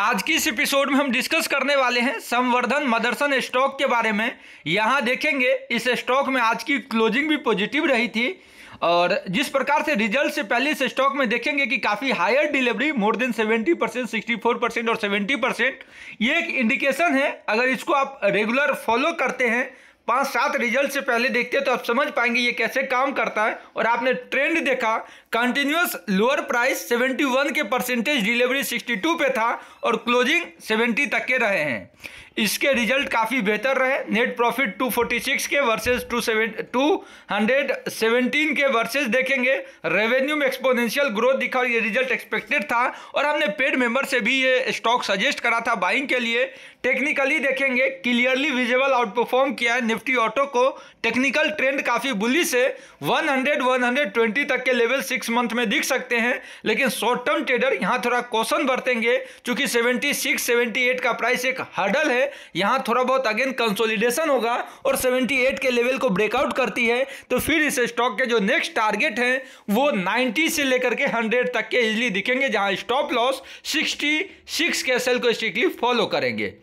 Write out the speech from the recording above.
आज की इस एपिसोड में हम डिस्कस करने वाले हैं संवर्धन मदरसन स्टॉक के बारे में यहाँ देखेंगे इस स्टॉक में आज की क्लोजिंग भी पॉजिटिव रही थी और जिस प्रकार से रिजल्ट से पहले इस स्टॉक में देखेंगे कि काफ़ी higher delivery more than 70 percent sixty percent और 70 परसेंट ये एक इंडिकेशन है अगर इसको आप रेगुलर फॉलो करते हैं पांच सात रिजल्ट से पहले देखते हैं तो आप समझ पाएंगे ये कैसे काम करता है और आपने ट्रेंड देखा कंटिन्यूस लोअर प्राइस 71 के परसेंटेज डिलीवरी 62 पे था और क्लोजिंग 70 तक के रहे हैं इसके रिजल्ट काफ़ी बेहतर रहे नेट प्रॉफिट 246 के वर्सेस 217 के वर्सेस देखेंगे रेवेन्यू में एक्सपोनेंशियल ग्रोथ दिखा और ये रिजल्ट एक्सपेक्टेड था और हमने पेड मेंबर से भी ये स्टॉक सजेस्ट करा था बाइंग के लिए टेक्निकली देखेंगे क्लियरली विजिबल आउट परफॉर्म किया है निफ्टी ऑटो को टेक्निकल ट्रेंड काफ़ी बुली से 100 120 तक के लेवल सिक्स मंथ में दिख सकते हैं लेकिन शॉर्ट टर्म ट्रेडर यहाँ थोड़ा कौशन बरतेंगे क्योंकि 76 78 का प्राइस एक हर्डल है यहाँ थोड़ा बहुत अगेन कंसोलिडेशन होगा और 78 के लेवल को ब्रेकआउट करती है तो फिर इस स्टॉक के जो नेक्स्ट टारगेट हैं वो नाइन्टी से लेकर के हंड्रेड तक के इजिली दिखेंगे जहाँ स्टॉप लॉस 66 के सेल को स्ट्रिक्टली फॉलो करेंगे